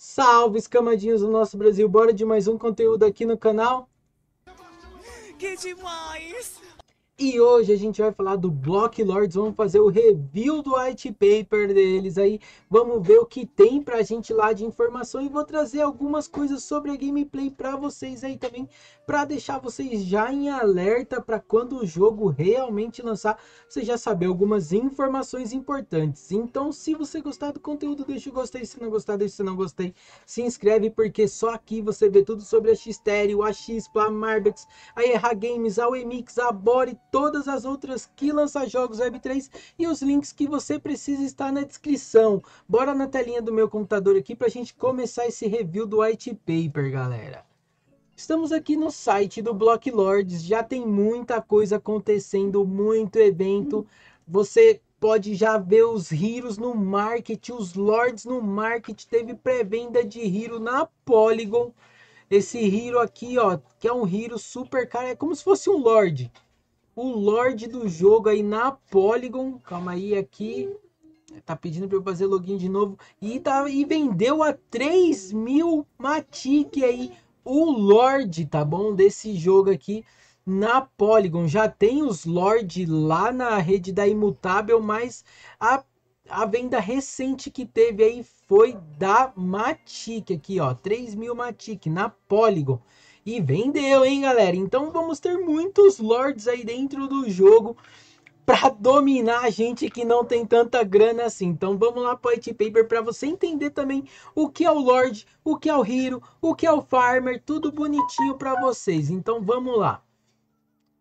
Salve, escamadinhos do nosso Brasil. Bora de mais um conteúdo aqui no canal? Que demais! E hoje a gente vai falar do Block Lords, vamos fazer o review do white paper deles aí, vamos ver o que tem pra gente lá de informação e vou trazer algumas coisas sobre a gameplay pra vocês aí também, pra deixar vocês já em alerta pra quando o jogo realmente lançar, você já saber algumas informações importantes. Então se você gostar do conteúdo, deixa o gostei, se não gostar, deixa o não gostei, se inscreve porque só aqui você vê tudo sobre a Xtereo, a Xpla, a Marbex, a Erra Games, a Wemix, a Body, todas as outras que lança jogos Web3 e os links que você precisa estar na descrição. Bora na telinha do meu computador aqui para a gente começar esse review do white paper, galera. Estamos aqui no site do Block Lords, já tem muita coisa acontecendo, muito evento. Você pode já ver os Heroes no market, os Lords no market, teve pré-venda de Hero na Polygon. Esse Hero aqui, ó, que é um Hero super caro, é como se fosse um Lorde o Lorde do jogo aí na Polygon. Calma aí, aqui. Tá pedindo para eu fazer login de novo. E, tá, e vendeu a 3 mil Matic aí. O Lorde, tá bom? Desse jogo aqui na Polygon. Já tem os Lorde lá na rede da Imutável, mas a, a venda recente que teve aí foi da Matic aqui, ó. 3 mil Matic na Polygon. E vendeu, hein, galera? Então vamos ter muitos lords aí dentro do jogo para dominar a gente que não tem tanta grana assim. Então vamos lá para o White Paper para você entender também o que é o Lord, o que é o Hero, o que é o Farmer, tudo bonitinho para vocês. Então vamos lá.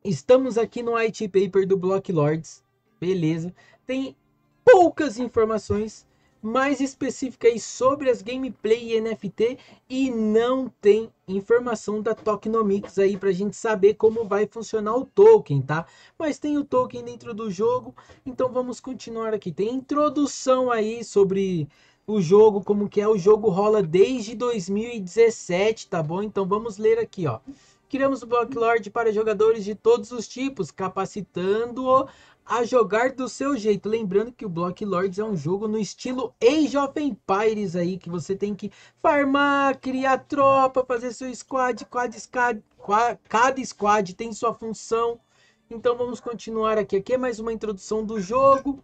Estamos aqui no White Paper do Block Lords, beleza? Tem poucas informações, mais específica aí sobre as gameplay e NFT e não tem informação da Tokenomics aí para a gente saber como vai funcionar o token, tá? Mas tem o token dentro do jogo, então vamos continuar aqui. Tem introdução aí sobre o jogo, como que é, o jogo rola desde 2017, tá bom? Então vamos ler aqui, ó. Criamos o Lord para jogadores de todos os tipos, capacitando-o a jogar do seu jeito. Lembrando que o Block Lords é um jogo no estilo Age of Empires aí, que você tem que farmar, criar tropa, fazer seu squad, squad, cada squad tem sua função. Então vamos continuar aqui. Aqui é mais uma introdução do jogo.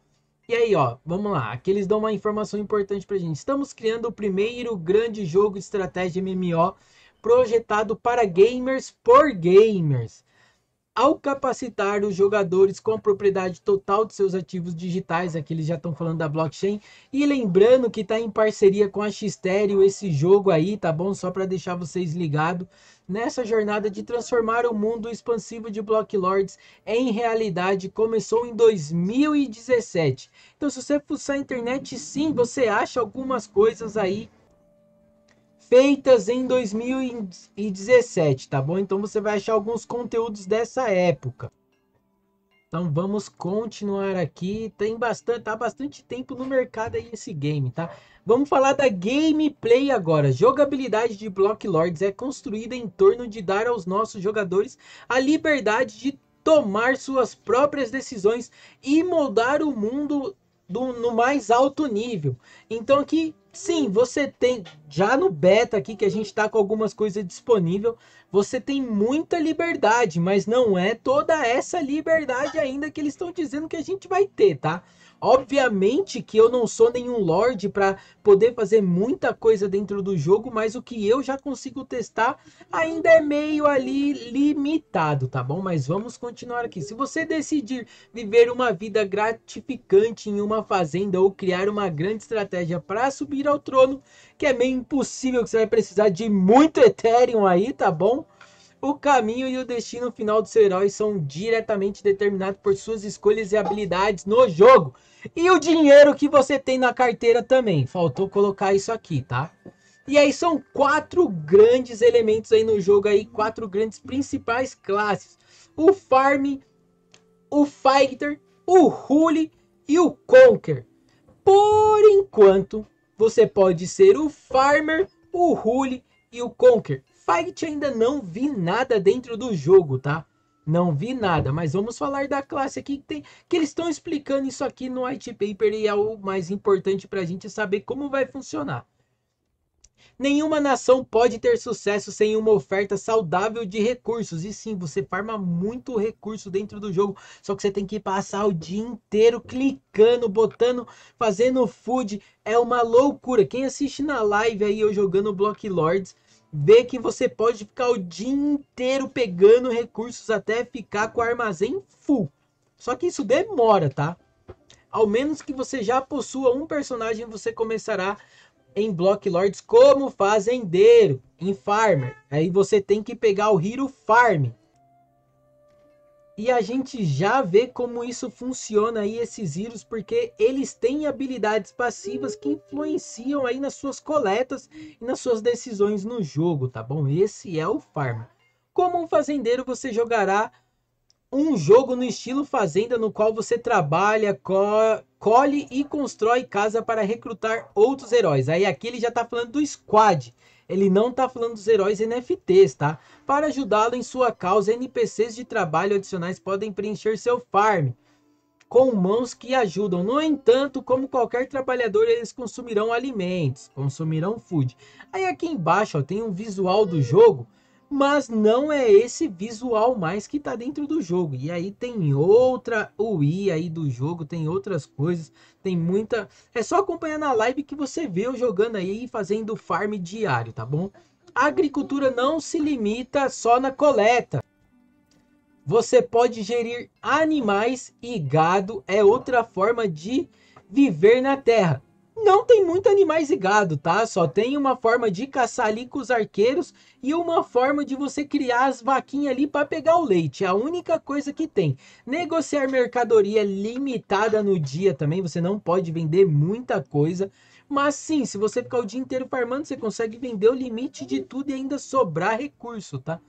E aí, ó, vamos lá. Aqui eles dão uma informação importante pra gente. Estamos criando o primeiro grande jogo de estratégia MMO projetado para gamers por gamers ao capacitar os jogadores com a propriedade total de seus ativos digitais, aqui eles já estão falando da blockchain, e lembrando que está em parceria com a Xtério esse jogo aí, tá bom? Só para deixar vocês ligados nessa jornada de transformar o mundo expansivo de Block Lords em realidade, começou em 2017. Então se você fuçar a internet, sim, você acha algumas coisas aí feitas em 2017, tá bom? Então você vai achar alguns conteúdos dessa época. Então vamos continuar aqui. Tem bastante, tá bastante tempo no mercado aí esse game, tá? Vamos falar da gameplay agora. Jogabilidade de Block Lords é construída em torno de dar aos nossos jogadores a liberdade de tomar suas próprias decisões e moldar o mundo do, no mais alto nível. Então aqui Sim, você tem já no beta aqui que a gente está com algumas coisas disponível, você tem muita liberdade, mas não é toda essa liberdade ainda que eles estão dizendo que a gente vai ter, tá? Obviamente que eu não sou nenhum lord para poder fazer muita coisa dentro do jogo, mas o que eu já consigo testar ainda é meio ali limitado, tá bom? Mas vamos continuar aqui. Se você decidir viver uma vida gratificante em uma fazenda ou criar uma grande estratégia para subir ao trono, que é meio impossível que você vai precisar de muito Ethereum aí, tá bom? O caminho e o destino final dos heróis são diretamente determinados por suas escolhas e habilidades no jogo. E o dinheiro que você tem na carteira também. Faltou colocar isso aqui, tá? E aí são quatro grandes elementos aí no jogo aí, quatro grandes principais classes. O Farm, o Fighter, o Hule e o Conquer. Por enquanto, você pode ser o Farmer, o Hule e o Conquer. Fight ainda não vi nada dentro do jogo, tá? Não vi nada, mas vamos falar da classe aqui que, tem, que eles estão explicando isso aqui no white paper e é o mais importante para a gente saber como vai funcionar. Nenhuma nação pode ter sucesso sem uma oferta saudável de recursos. E sim, você farma muito recurso dentro do jogo. Só que você tem que passar o dia inteiro clicando, botando, fazendo food. É uma loucura. Quem assiste na live aí eu jogando Block Lords ver que você pode ficar o dia inteiro pegando recursos até ficar com o armazém full. Só que isso demora, tá? Ao menos que você já possua um personagem, você começará em Block Lords como fazendeiro, em Farmer. Aí você tem que pegar o Hero Farm, e a gente já vê como isso funciona aí, esses vírus, porque eles têm habilidades passivas que influenciam aí nas suas coletas e nas suas decisões no jogo, tá bom? Esse é o Farma. Como um fazendeiro, você jogará um jogo no estilo fazenda no qual você trabalha, co colhe e constrói casa para recrutar outros heróis. Aí aqui ele já está falando do squad, ele não está falando dos heróis NFTs, tá? Para ajudá-lo em sua causa, NPCs de trabalho adicionais podem preencher seu farm com mãos que ajudam. No entanto, como qualquer trabalhador, eles consumirão alimentos, consumirão food. Aí aqui embaixo ó, tem um visual do jogo mas não é esse visual mais que está dentro do jogo. E aí tem outra UI aí do jogo, tem outras coisas, tem muita... É só acompanhar na live que você vê eu jogando aí e fazendo farm diário, tá bom? A agricultura não se limita só na coleta. Você pode gerir animais e gado é outra forma de viver na terra. Não tem muito animais e gado, tá? Só tem uma forma de caçar ali com os arqueiros e uma forma de você criar as vaquinhas ali para pegar o leite. É a única coisa que tem. Negociar mercadoria limitada no dia também, você não pode vender muita coisa. Mas sim, se você ficar o dia inteiro farmando, você consegue vender o limite de tudo e ainda sobrar recurso, tá?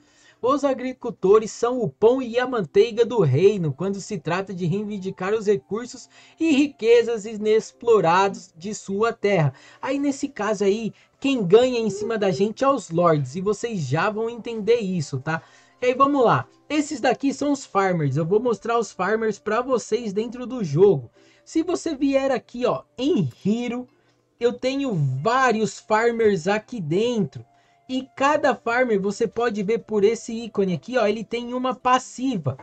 Os agricultores são o pão e a manteiga do reino quando se trata de reivindicar os recursos e riquezas inexplorados de sua terra. Aí nesse caso aí, quem ganha em cima da gente é os lords e vocês já vão entender isso, tá? E aí vamos lá. Esses daqui são os farmers. Eu vou mostrar os farmers para vocês dentro do jogo. Se você vier aqui, ó, em Hero, eu tenho vários farmers aqui dentro. E cada farmer você pode ver por esse ícone aqui, ó, ele tem uma passiva.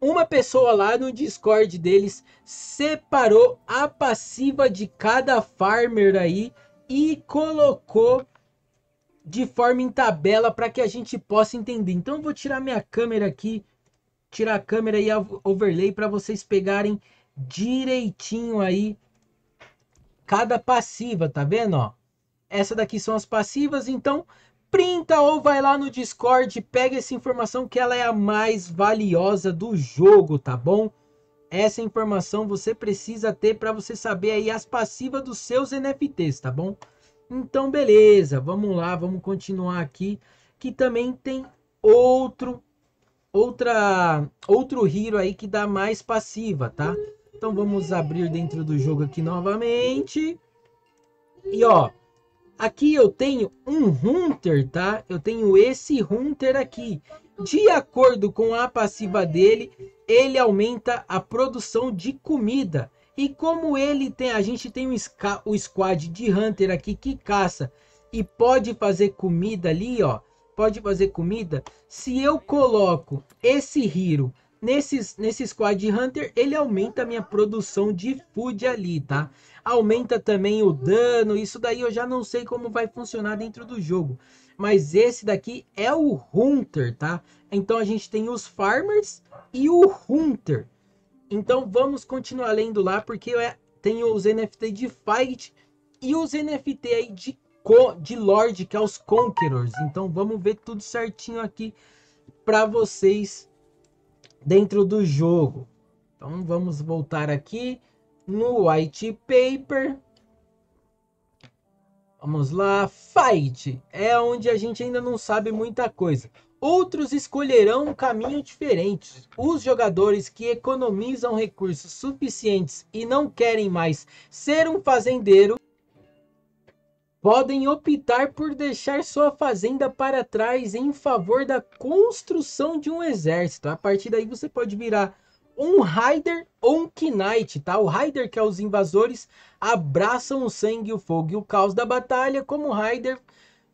Uma pessoa lá no Discord deles separou a passiva de cada farmer aí e colocou de forma em tabela para que a gente possa entender. Então eu vou tirar minha câmera aqui, tirar a câmera e a overlay para vocês pegarem direitinho aí cada passiva, tá vendo, ó? Essa daqui são as passivas, então printa ou vai lá no Discord, pega essa informação que ela é a mais valiosa do jogo, tá bom? Essa informação você precisa ter para você saber aí as passivas dos seus NFTs, tá bom? Então beleza, vamos lá, vamos continuar aqui, que também tem outro outra outro hero aí que dá mais passiva, tá? Então vamos abrir dentro do jogo aqui novamente. E ó, Aqui eu tenho um Hunter, tá? Eu tenho esse Hunter aqui. De acordo com a passiva dele, ele aumenta a produção de comida. E como ele tem, a gente tem um o squad de Hunter aqui que caça e pode fazer comida ali, ó. Pode fazer comida. Se eu coloco esse Hiro nesses, nesse squad Hunter, ele aumenta a minha produção de food ali, tá? aumenta também o dano. Isso daí eu já não sei como vai funcionar dentro do jogo. Mas esse daqui é o Hunter, tá? Então a gente tem os Farmers e o Hunter. Então vamos continuar lendo lá, porque é, tem os NFT de Fight e os NFT aí de, Co de Lord, que é os Conquerors. Então vamos ver tudo certinho aqui para vocês dentro do jogo. Então vamos voltar aqui no white paper. Vamos lá, fight é onde a gente ainda não sabe muita coisa. Outros escolherão um caminho diferente. Os jogadores que economizam recursos suficientes e não querem mais ser um fazendeiro podem optar por deixar sua fazenda para trás em favor da construção de um exército. A partir daí você pode virar um Raider ou um Knight, tá? O Raider, que é os invasores, abraçam o sangue, o fogo e o caos da batalha. Como Raider,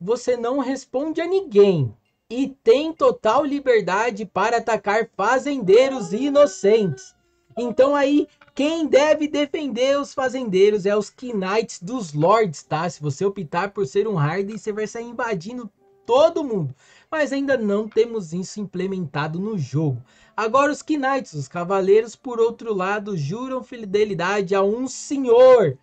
você não responde a ninguém e tem total liberdade para atacar fazendeiros inocentes. Então aí, quem deve defender os fazendeiros é os Knights dos Lords, tá? Se você optar por ser um Raider, você vai sair invadindo todo mundo. Mas ainda não temos isso implementado no jogo. Agora os Knights, os cavaleiros, por outro lado, juram fidelidade a um senhor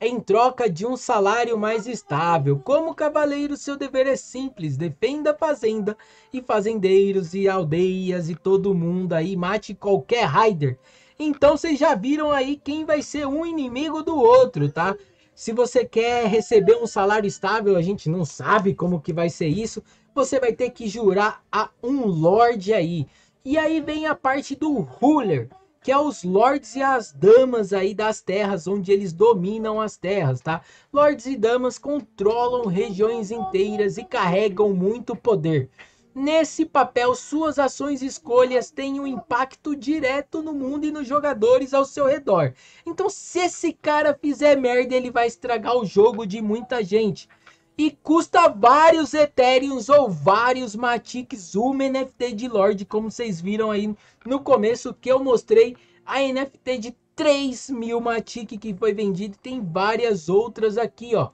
em troca de um salário mais estável. Como cavaleiro, seu dever é simples: defenda a fazenda e fazendeiros e aldeias e todo mundo aí, mate qualquer raider. Então vocês já viram aí quem vai ser um inimigo do outro, tá? Se você quer receber um salário estável, a gente não sabe como que vai ser isso. Você vai ter que jurar a um lord aí. E aí vem a parte do ruler, que é os lords e as damas aí das terras, onde eles dominam as terras, tá? Lords e damas controlam regiões inteiras e carregam muito poder. Nesse papel, suas ações e escolhas têm um impacto direto no mundo e nos jogadores ao seu redor. Então, se esse cara fizer merda, ele vai estragar o jogo de muita gente e custa vários Ethereums ou vários Matics, uma NFT de Lorde, como vocês viram aí no começo que eu mostrei, a NFT de 3 mil Matic que foi vendido, tem várias outras aqui, ó.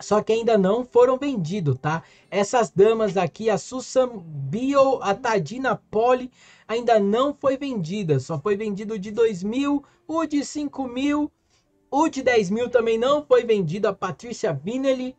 Só que ainda não foram vendidos, tá? Essas damas aqui, a Susan Bio, a Tadina Poli, ainda não foi vendida. Só foi vendido de 2 mil, o de 5 mil, o de 10 mil também não foi vendido. A Patrícia Vinelli,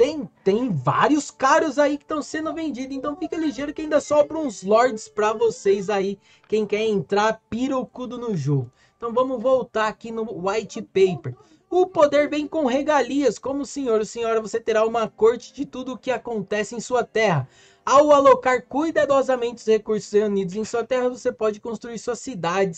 tem, tem vários caros aí que estão sendo vendidos. Então fica ligeiro que ainda sobra uns lords para vocês aí. Quem quer entrar pirocudo no jogo. Então vamos voltar aqui no white paper. O poder vem com regalias, como senhor ou senhora, você terá uma corte de tudo o que acontece em sua terra. Ao alocar cuidadosamente os recursos reunidos em sua terra, você pode construir sua cidade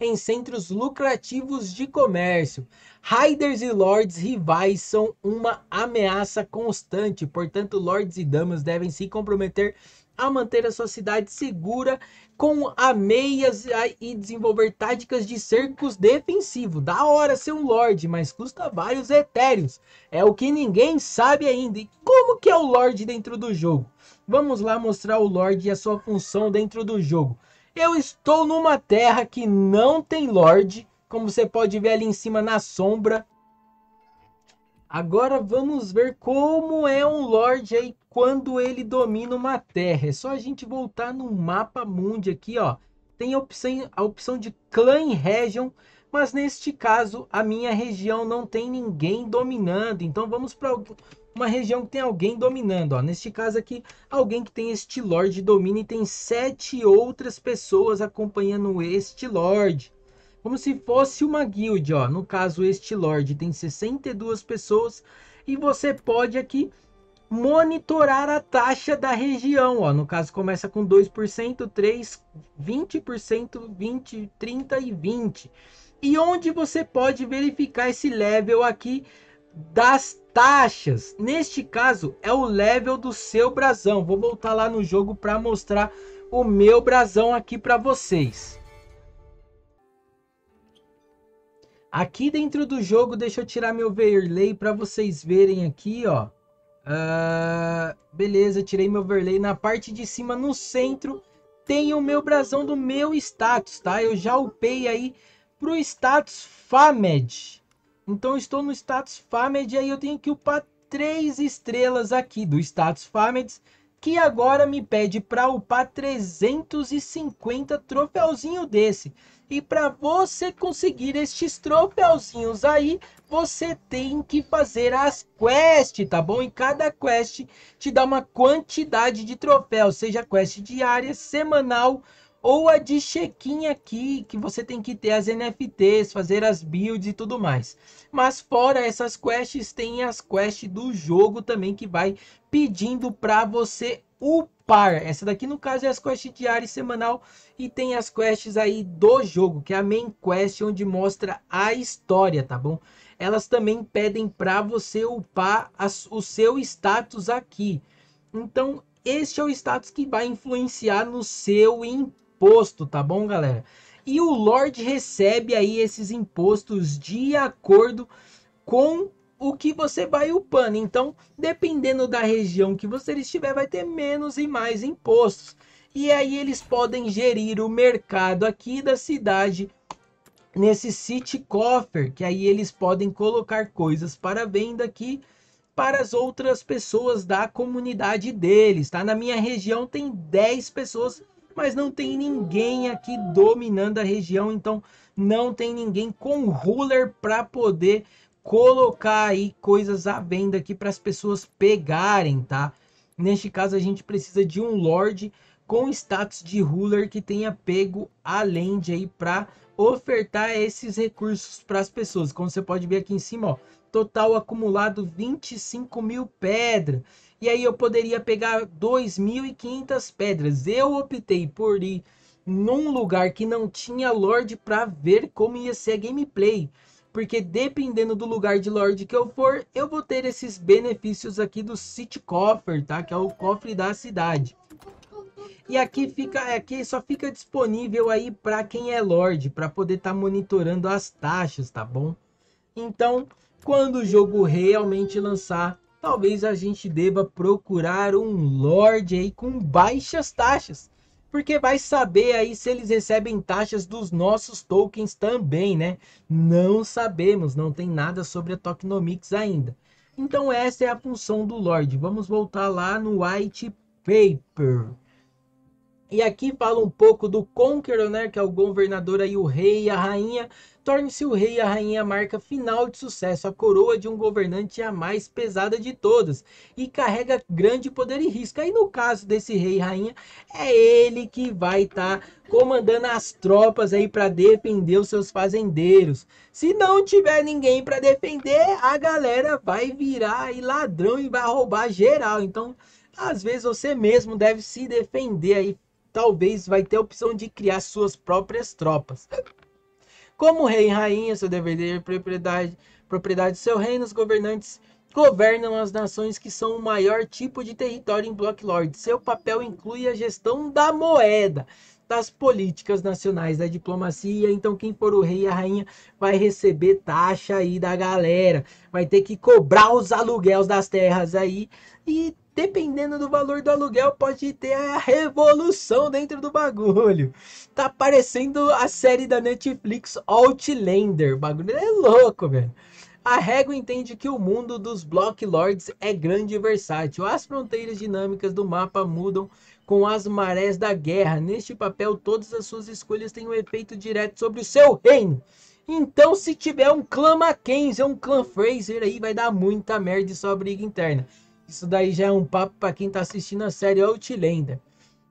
em centros lucrativos de comércio. Raiders e Lords rivais são uma ameaça constante, portanto, Lords e Damas devem se comprometer a manter a sua cidade segura com ameias e desenvolver táticas de cercos defensivo. Da hora ser um Lorde, mas custa vários etéreos. É o que ninguém sabe ainda. E como que é o Lorde dentro do jogo? Vamos lá mostrar o Lorde e a sua função dentro do jogo. Eu estou numa terra que não tem Lorde como você pode ver ali em cima na sombra. Agora vamos ver como é um Lorde aí quando ele domina uma terra. É só a gente voltar no mapa mundi aqui, ó. Tem a opção, a opção de clã região, region, mas neste caso a minha região não tem ninguém dominando. Então vamos para uma região que tem alguém dominando. Ó. Neste caso aqui, alguém que tem este Lorde domina e tem sete outras pessoas acompanhando este Lorde. Como se fosse uma guild, ó. No caso, este Lorde tem 62 pessoas e você pode aqui monitorar a taxa da região, ó. No caso, começa com 2%, 3%, 20%, 20%, 30% e 20%. E onde você pode verificar esse level aqui das taxas. Neste caso, é o level do seu brasão. Vou voltar lá no jogo para mostrar o meu brasão aqui para vocês. Aqui dentro do jogo, deixa eu tirar meu overlay para vocês verem aqui, ó. Uh, beleza, tirei meu overlay. Na parte de cima, no centro, tem o meu brasão do meu status, tá? Eu já upei aí pro status FAMED. Então, estou no status FAMED aí eu tenho que upar três estrelas aqui do status FAMED, que agora me pede para upar 350 troféuzinho desse. E para você conseguir estes troféuzinhos aí, você tem que fazer as quests, tá bom? E cada quest te dá uma quantidade de troféu, seja quest diária, semanal ou a de check-in aqui, que você tem que ter as NFTs, fazer as builds e tudo mais. Mas fora essas quests, tem as quests do jogo também que vai pedindo para você upar par. Essa daqui, no caso, é as quests diárias semanal e tem as quests aí do jogo, que é a main quest, onde mostra a história, tá bom? Elas também pedem para você upar as, o seu status aqui. Então, este é o status que vai influenciar no seu imposto, tá bom, galera? E o Lord recebe aí esses impostos de acordo com o que você vai upando. Então, dependendo da região que você estiver, vai ter menos e mais impostos. E aí eles podem gerir o mercado aqui da cidade nesse City Coffer, que aí eles podem colocar coisas para venda aqui para as outras pessoas da comunidade deles, tá? Na minha região tem 10 pessoas, mas não tem ninguém aqui dominando a região, então não tem ninguém com ruler para poder colocar aí coisas à venda aqui para as pessoas pegarem, tá? Neste caso, a gente precisa de um Lorde com status de ruler que tenha pego a land aí para ofertar esses recursos para as pessoas. Como você pode ver aqui em cima, ó, total acumulado 25 mil pedras. E aí eu poderia pegar 2.500 pedras. Eu optei por ir num lugar que não tinha Lorde para ver como ia ser a gameplay porque dependendo do lugar de lord que eu for, eu vou ter esses benefícios aqui do City Coffer, tá? Que é o cofre da cidade. E aqui fica, aqui só fica disponível aí para quem é Lorde, para poder estar tá monitorando as taxas, tá bom? Então, quando o jogo realmente lançar, talvez a gente deva procurar um Lorde aí com baixas taxas porque vai saber aí se eles recebem taxas dos nossos tokens também, né? Não sabemos, não tem nada sobre a tokenomics ainda. Então essa é a função do Lord. Vamos voltar lá no white paper. E aqui fala um pouco do Conqueror, né, que é o governador aí, o rei e a rainha. Torne-se o rei e a rainha a marca final de sucesso, a coroa de um governante é a mais pesada de todas e carrega grande poder e risco. Aí no caso desse rei e rainha, é ele que vai estar tá comandando as tropas aí para defender os seus fazendeiros. Se não tiver ninguém para defender, a galera vai virar aí ladrão e vai roubar geral. Então, às vezes você mesmo deve se defender aí talvez vai ter a opção de criar suas próprias tropas. Como rei e rainha, seu dever de propriedade, propriedade do seu reino, os governantes governam as nações que são o maior tipo de território em Block Lord. Seu papel inclui a gestão da moeda, das políticas nacionais, da diplomacia. Então, quem for o rei e a rainha vai receber taxa aí da galera, vai ter que cobrar os aluguéis das terras aí e dependendo do valor do aluguel, pode ter a revolução dentro do bagulho. Tá parecendo a série da Netflix Outlander. O bagulho é louco, velho. A régua entende que o mundo dos Block Lords é grande e versátil. As fronteiras dinâmicas do mapa mudam com as marés da guerra. Neste papel, todas as suas escolhas têm um efeito direto sobre o seu reino. Então, se tiver um clã Mackenzie, um clã Fraser aí, vai dar muita merda e só briga interna. Isso daí já é um papo para quem está assistindo a série Outlander.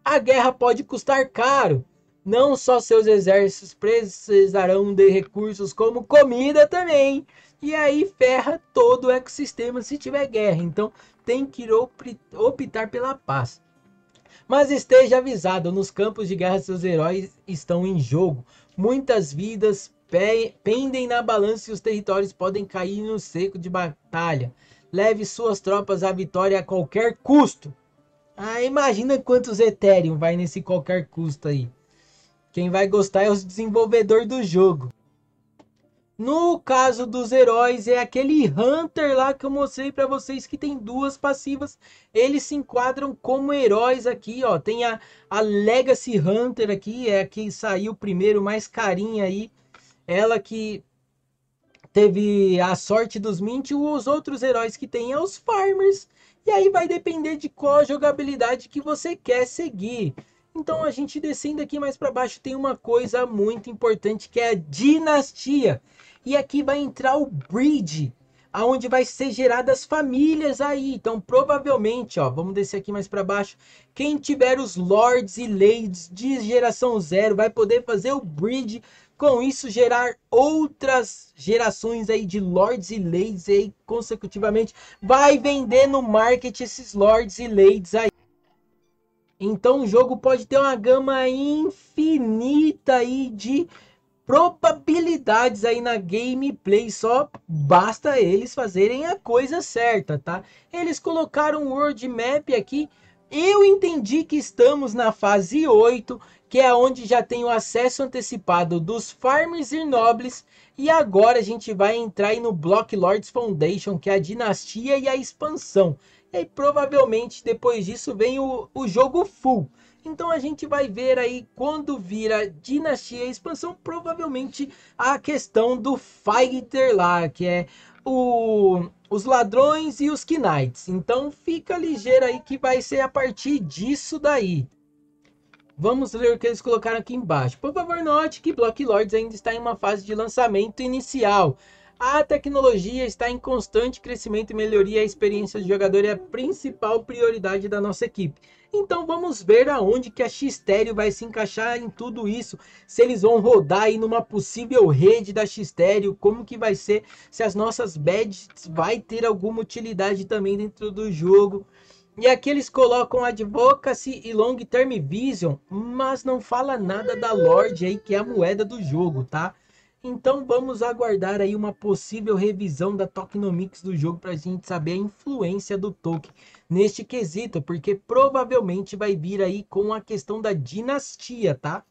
A guerra pode custar caro. Não só seus exércitos precisarão de recursos como comida também. E aí ferra todo o ecossistema se tiver guerra. Então tem que optar pela paz. Mas esteja avisado, nos campos de guerra seus heróis estão em jogo. Muitas vidas pendem na balança e os territórios podem cair no seco de batalha leve suas tropas à vitória a qualquer custo. Ah, imagina quantos Ethereum vai nesse qualquer custo aí. Quem vai gostar é os desenvolvedores do jogo. No caso dos heróis, é aquele Hunter lá que eu mostrei para vocês que tem duas passivas. Eles se enquadram como heróis aqui, ó. Tem a, a Legacy Hunter aqui, é a que saiu primeiro, mais carinha aí. Ela que teve a sorte dos Mint, os outros heróis que tem é os Farmers. E aí vai depender de qual jogabilidade que você quer seguir. Então a gente descendo aqui mais para baixo tem uma coisa muito importante que é a dinastia. E aqui vai entrar o breed, aonde vai ser geradas famílias aí. Então provavelmente, ó, vamos descer aqui mais para baixo, quem tiver os lords e ladies de geração zero vai poder fazer o breed com isso gerar outras gerações aí de lords e ladies aí consecutivamente. Vai vender no market esses lords e ladies aí. Então o jogo pode ter uma gama infinita aí de probabilidades aí na gameplay, só basta eles fazerem a coisa certa, tá? Eles colocaram o world map aqui, eu entendi que estamos na fase 8, que é onde já tem o acesso antecipado dos farmers e nobres. E agora a gente vai entrar aí no Block Lords Foundation, que é a dinastia e a expansão. E aí, provavelmente depois disso vem o, o jogo full. Então a gente vai ver aí quando vira dinastia e expansão, provavelmente a questão do fighter lá, que é o, os ladrões e os knights. Então fica ligeiro aí que vai ser a partir disso daí. Vamos ler o que eles colocaram aqui embaixo. Por favor, note que Block Lords ainda está em uma fase de lançamento inicial. A tecnologia está em constante crescimento e melhoria. A experiência do jogador é a principal prioridade da nossa equipe. Então vamos ver aonde que a Xtério vai se encaixar em tudo isso. Se eles vão rodar aí numa possível rede da Xtério, como que vai ser, se as nossas badges vai ter alguma utilidade também dentro do jogo. E aqui eles colocam advocacy e long term vision, mas não fala nada da Lorde aí, que é a moeda do jogo, tá? Então vamos aguardar aí uma possível revisão da tokenomics do jogo para a gente saber a influência do token neste quesito, porque provavelmente vai vir aí com a questão da dinastia, tá?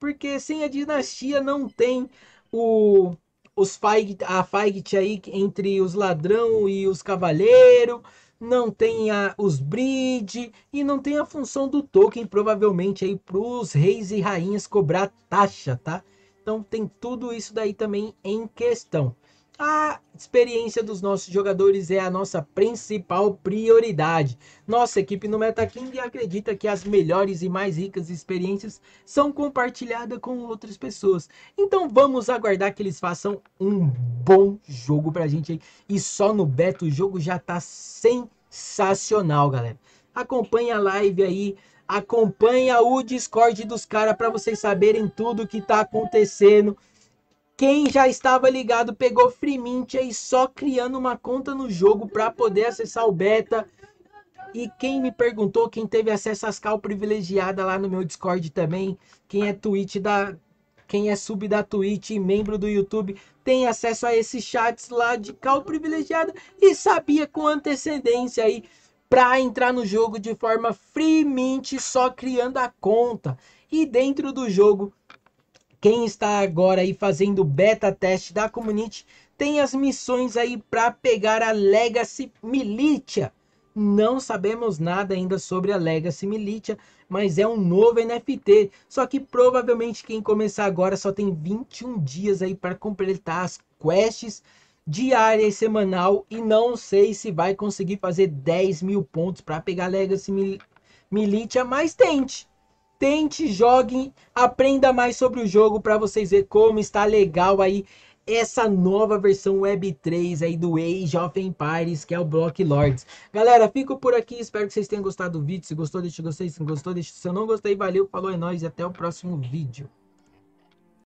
Porque sem a dinastia não tem o os fight, a fight aí entre os ladrão e os cavaleiros, não tem a, os bridge e não tem a função do token, provavelmente aí para os reis e rainhas cobrar taxa, tá? Então tem tudo isso daí também em questão. A experiência dos nossos jogadores é a nossa principal prioridade. Nossa equipe no MetaKing acredita que as melhores e mais ricas experiências são compartilhadas com outras pessoas. Então vamos aguardar que eles façam um bom jogo pra gente aí. E só no beta o jogo já tá sensacional, galera. Acompanhe a live aí, acompanha o Discord dos caras para vocês saberem tudo que tá acontecendo. Quem já estava ligado pegou free mint aí só criando uma conta no jogo para poder acessar o beta. E quem me perguntou, quem teve acesso às cal privilegiada lá no meu Discord também, quem é Twitch da quem é sub da Twitch e membro do YouTube tem acesso a esses chats lá de cal privilegiada e sabia com antecedência aí para entrar no jogo de forma free mint só criando a conta. E dentro do jogo quem está agora aí fazendo beta teste da community tem as missões aí para pegar a Legacy Militia. Não sabemos nada ainda sobre a Legacy Militia, mas é um novo NFT. Só que provavelmente quem começar agora só tem 21 dias aí para completar as quests diária e semanal e não sei se vai conseguir fazer 10 mil pontos para pegar a Legacy Militia, mas tente tente, joguem, aprenda mais sobre o jogo para vocês ver como está legal aí essa nova versão Web 3 aí do Age of Empires, que é o Block Lords. Galera, fico por aqui, espero que vocês tenham gostado do vídeo. Se gostou, deixa o gostei. Se não gostou, deixa o seu não gostei. Valeu, falou, é nóis e até o próximo vídeo.